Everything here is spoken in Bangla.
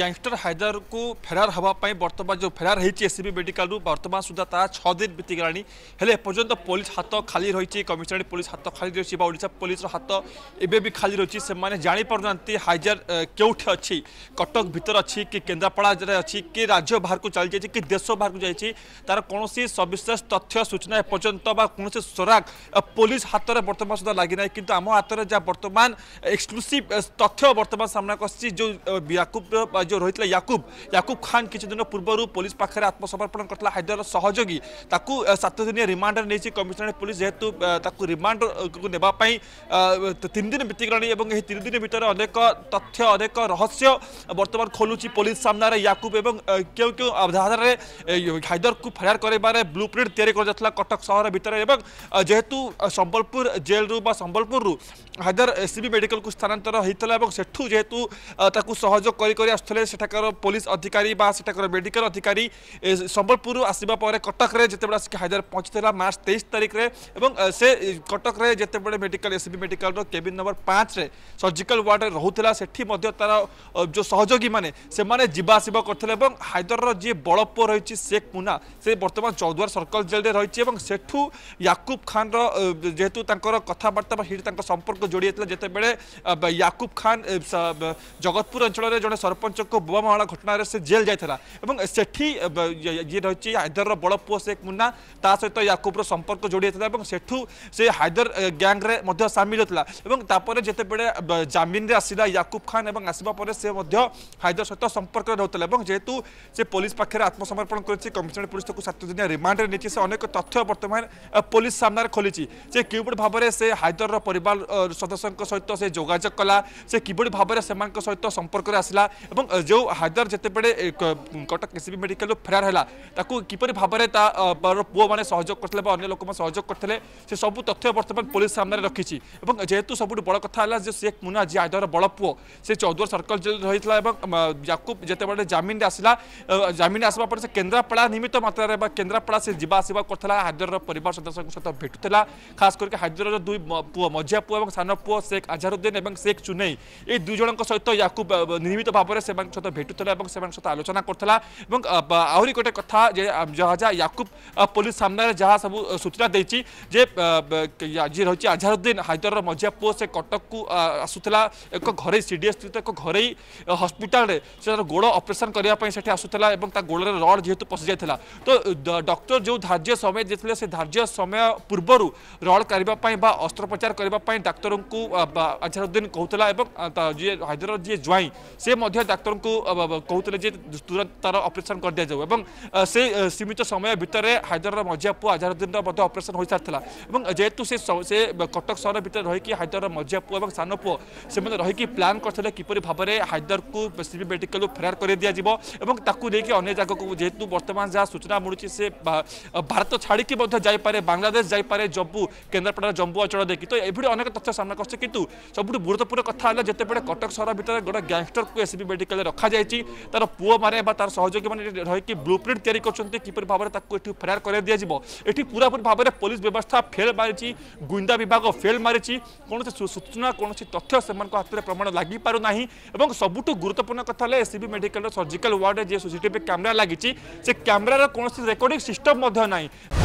গ্যাংস্টার হায়দারকু ফেরার হওয়া বর্তমান যে ফেরার হয়েছে এসিবি মেডিকাল বর্তমান সুদ্ধা তা ছদিন বিতিগলানি হলে এপর্যন্ত পুলিশ হাত খালি রয়েছে কমিশনারেট পুলিশ হাত খালি রয়েছে বা ওড়শা পুলিশর হাত এবে বি খালি রয়েছে সে জাঁপার না হাইজার কেউঠে অছি কটক ভিতর অন্দ্রাপড়া কি কেন্দ্রাপড়ার কি রাজ্য বাহারক চালি যাই কি দেশ বাহার যাই তার কোণী সবিশেষ তথ্য সূচনা এপর্যন্ত বা কোণী সোরাগ পুলিশ হাতের বর্তমান সুদ্ধা লাগি না কিন্তু আমার হাতের যা বর্তমান এক্সক্লুসিভ তথ্য বর্তমান সামনে আসছে যে ইয়াকুব जो रही याकुब याकुब खान किछुदिन पूर्व पुलिस पाखे आत्मसमर्पण करता हैदर सहयोगी ताकू सात दिन रिमांडर नहीं कमिशनरेट पुलिस जेहेतु ताकू रिमांड को नेवाई तीन दिन बीतगला तीन दिन भितर अनेक तथ्य अनेक रहस्य बर्तमान खोलुची पुलिस सामनार याकुब एवं କେଉଁ क्यों अवधारण हैदर को फेरार कर ब्लू प्रिंट या कटक सहर भितर एवं जेहेतु सम्बलपुर जेलू बा सम्बलपुर हैदर एससीबी मेडिकल ସ୍ଥାନାନ୍ତର स्थानांतर ଏବଂ ସେଠୁ ଯେହେତୁ ତାକୁ ସହଯୋଗ କରି कर ଥିଲେ ସେଠାକାର ପୋଲିସ ଅଧିକାରୀ ବା ସେଠାକାର ମେଡିକାଲ ଅଧିକାରୀ ସମ୍ବଲପୁରରୁ ଆସିବା ପରେ କଟକରେ ଯେତେବେଳେ ଆସିକି ହାଇଦ୍ରାବାଦ ପହଞ୍ଚିଥିଲା ମାର୍ଚ୍ଚ ତେଇଶ ତାରିଖରେ ଏବଂ ସେ କଟକରେ ଯେତେବେଳେ ମେଡିକାଲ ଏସ୍ସିବି ମେଡିକାଲର କେବିନ୍ ନମ୍ବର ପାଞ୍ଚରେ ସର୍ଜିକାଲ ୱାର୍ଡରେ ରହୁଥିଲା ସେଠି ମଧ୍ୟ ତାର ଯେଉଁ ସହଯୋଗୀମାନେ ସେମାନେ ଯିବା ଆସିବା କରିଥିଲେ ଏବଂ ହାଇଦ୍ରାବାଦର ଯିଏ ବଳପୁଅ ରହିଛି ଶେଖ ମୁନା ସେ ବର୍ତ୍ତମାନ ଚୌଦ୍ୱାର ସର୍କଲ ଜେଲ୍ରେ ରହିଛି ଏବଂ ସେଠୁ ୟାକୁବ ଖାନର ଯେହେତୁ ତାଙ୍କର କଥାବାର୍ତ୍ତା ବା ସେଠି ତାଙ୍କ ସମ୍ପର୍କ ଯୋଡ଼ି ଯାଇଥିଲା ଯେତେବେଳେ ୟାକୁବ ଖାନ ଜଗତପୁର ଅଞ୍ଚଳରେ ଜଣେ ସରପଞ୍ଚ ଚକ ବୋମାମାଳ ଘଟଣାରେ ସେ ଜେଲ୍ ଯାଇଥିଲା ଏବଂ ସେଠି ଇଏ ରହିଛି ହାଇଦରର ବଡ଼ ପୁଅ ଶେଖ୍ ମୁନ୍ନା ତା ସହିତ ୟାକୁବର ସମ୍ପର୍କ ଯୋଡ଼ି ହୋଇଥିଲା ଏବଂ ସେଠୁ ସେ ହାଇଦର ଗ୍ୟାଙ୍ଗରେ ମଧ୍ୟ ସାମିଲ ହୋଇଥିଲା ଏବଂ ତାପରେ ଯେତେବେଳେ ଜାମିନରେ ଆସିଲା ୟାକୁବ ଖାନ ଏବଂ ଆସିବା ପରେ ସେ ମଧ୍ୟ ହାଇଦର ସହିତ ସମ୍ପର୍କରେ ରହୁଥିଲା ଏବଂ ଯେହେତୁ ସେ ପୋଲିସ ପାଖରେ ଆତ୍ମସମର୍ପଣ କରିଛି କମିଶନରେଟ୍ ପୋଲିସ ତାକୁ ସାତ ଦିନିଆ ରିମାଣ୍ଡରେ ନେଇଛି ସେ ଅନେକ ତଥ୍ୟ ବର୍ତ୍ତମାନ ପୋଲିସ ସାମ୍ନାରେ ଖୋଲିଛି ସେ କିଭଳି ଭାବରେ ସେ ହାଇଦରର ପରିବାର ସଦସ୍ୟଙ୍କ ସହିତ ସେ ଯୋଗାଯୋଗ କଲା ସେ କିଭଳି ଭାବରେ ସେମାନଙ୍କ ସହିତ ସମ୍ପର୍କରେ ଆସିଲା ଏବଂ ଯେଉଁ ହାଇଦର ଯେତେବେଳେ କଟକ କେସିବି ମେଡିକାଲରୁ ଫେରାର ହେଲା ତାକୁ କିପରି ଭାବରେ ତାର ପୁଅମାନେ ସହଯୋଗ କରିଥିଲେ ବା ଅନ୍ୟ ଲୋକମାନେ ସହଯୋଗ କରିଥିଲେ ସେ ସବୁ ତଥ୍ୟ ବର୍ତ୍ତମାନ ପୋଲିସ ସାମ୍ନାରେ ରଖିଛି ଏବଂ ଯେହେତୁ ସବୁଠୁ ବଡ଼ କଥା ହେଲା ଯେ ଶେଖ୍ ମୁନା ଯିଏ ହାଇଦର ବଡ଼ ପୁଅ ସେ ଚୌଦ୍ୱାର ସର୍କଲ ଜେଲ୍ରେ ରହିଥିଲା ଏବଂ ୟାକୁ ଯେତେବେଳେ ଜାମିନରେ ଆସିଲା ଜାମିନ ଆସିବା ପରେ ସେ କେନ୍ଦ୍ରାପଡ଼ା ନିମିତ୍ତ ମାତ୍ରାରେ ବା କେନ୍ଦ୍ରାପଡ଼ା ସେ ଯିବା ଆସିବା କରୁଥିଲା ହାଇଦରର ପରିବାର ସଦସ୍ୟଙ୍କ ସହିତ ଭେଟୁଥିଲା ଖାସ କରିକି ହାଇଦରର ଦୁଇ ପୁଅ ମଝିଆ ପୁଅ ଏବଂ ସାନ ପୁଅ ଶେଖ୍ ଆଝାରୁଦ୍ଦିନ ଏବଂ ଶେଖ୍ ଚୁନେଇ এই দুজনক সহ ইয়াকু নিয়মিত ভাবে সে सहित भेटूला और सहित आलोचना कर आहरी गोटे कथा जहाजा याकूब पुलिस सामने जहाँ सब सूचना देखिए जी रही आजहरुद्दीन हाइदर मझिया पु से कटक को आसूला एक घर सी डी एस स्थित एक घर हस्पिटाल गोड़ अपरेसन करने आसूला और तक गोड़ रड जीत पशि जाता तो डक्टर जो धार्य समय देते से धार्य समय पूर्व रड करने अस्त्रोपचार करने डाक्तर को आजहरुद्दीन कहला हाइदर जी ज्वाई से डाक्त ডাক্তারকে কুলে যে তুরন্ত তার অপরেসন করে দিয়ে যাও এবং সেই সীমিত সময় ভিতরে হায়দ্রাবাদ মজিয়া পু আজহারুদ্দিন মধ্যে অপরেসন হয়ে সারি এবং যেহেতু সে সে কটক সহর ভিতরে রহিকি হায়দ্রাবাদ মজিয়া পু এবং সান পু সে রয়েকি প্লান করে কিপর ভাবে হায়দরকু সিবি মেডিকাল ফেরার করে দিয়ে যাব এবং তাকে নিয়ে অন্য জায়গাকে যেহেতু বর্তমান যা সূচনা মিলুছে সে ভারত ছাড়িকি মধ্যে যাইপরে বাংলাদেশ যাইপরে জম্মু কেন্দ্রাপড়ার জম্মু অঞ্চল দেখি তো এভাবে অনেক তথ্য সামনা করছে কিন্তু সবুঠ গুরুত্বপূর্ণ কথা হল যেতবে কটক সহর ভিতরে গোটা গ্যাংস্টরকে এসিবি মেডিকাল ବିଶ୍ୱବିଦ୍ୟାଳୟ ରଖାଯାଇଛି ତାର ପୁଅମାନେ ବା ତାର ସହଯୋଗୀମାନେ ରହିକି ବ୍ଲୁ ପ୍ରିଣ୍ଟ ତିଆରି କରୁଛନ୍ତି କିପରି ଭାବରେ ତାକୁ ଏଠି ଫେରାର କରାଇ ଦିଆଯିବ ଏଠି ପୁରାପୁରି ଭାବରେ ପୋଲିସ ବ୍ୟବସ୍ଥା ଫେଲ୍ ମାରିଛି ଗୁଇନ୍ଦା ବିଭାଗ ଫେଲ୍ ମାରିଛି କୌଣସି ସୂଚନା କୌଣସି ତଥ୍ୟ ସେମାନଙ୍କ ହାତରେ ପ୍ରମାଣ ଲାଗିପାରୁନାହିଁ ଏବଂ ସବୁଠୁ ଗୁରୁତ୍ୱପୂର୍ଣ୍ଣ କଥା ହେଲା ଏସ୍ସିବି ମେଡିକାଲର ସର୍ଜିକାଲ ୱାର୍ଡରେ ଯିଏ ସିସିଟିଭି କ୍ୟାମେରା ଲାଗିଛି ସେ କ୍ୟାମେରାର କୌଣସି ରେକର୍ଡିଂ ସିଷ୍ଟମ୍ ମଧ୍ୟ ନାହିଁ